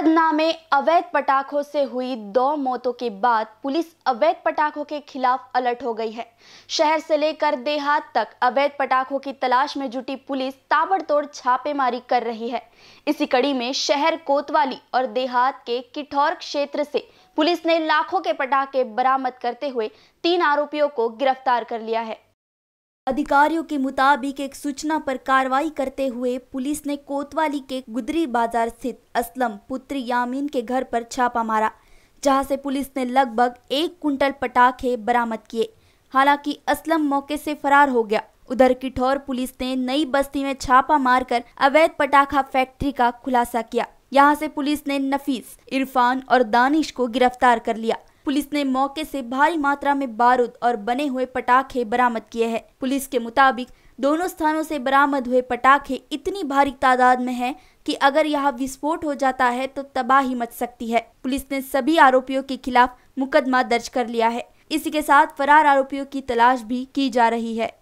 बड़दना में अवैध पटाखों से हुई दो मौतों के बाद पुलिस अवैध पटाखों के खिलाफ अलर्ट हो गई है शहर से लेकर देहात तक अवैध पटाखों की तलाश में जुटी पुलिस ताबड़तोड़ छापेमारी कर रही है इसी कड़ी में शहर कोतवाली और देहात के किठौर क्षेत्र से पुलिस ने लाखों के पटाखे बरामद करते हुए तीन आरोपियों को गिरफ्तार कर लिया है अधिकारियों के मुताबिक एक सूचना पर कार्रवाई करते हुए पुलिस ने कोतवाली के गुदरी बाजार स्थित असलम पुत्री यामीन के घर पर छापा मारा जहां से पुलिस ने लगभग एक कुंटल पटाखे बरामद किए हालांकि असलम मौके से फरार हो गया उधर किठौर पुलिस ने नई बस्ती में छापा मारकर अवैध पटाखा फैक्ट्री का खुलासा किया यहाँ से पुलिस ने नफीस इरफान और दानिश को गिरफ्तार कर लिया पुलिस ने मौके से भारी मात्रा में बारूद और बने हुए पटाखे बरामद किए हैं पुलिस के मुताबिक दोनों स्थानों से बरामद हुए पटाखे इतनी भारी तादाद में हैं कि अगर यहाँ विस्फोट हो जाता है तो तबाही मच सकती है पुलिस ने सभी आरोपियों के खिलाफ मुकदमा दर्ज कर लिया है इसी के साथ फरार आरोपियों की तलाश भी की जा रही है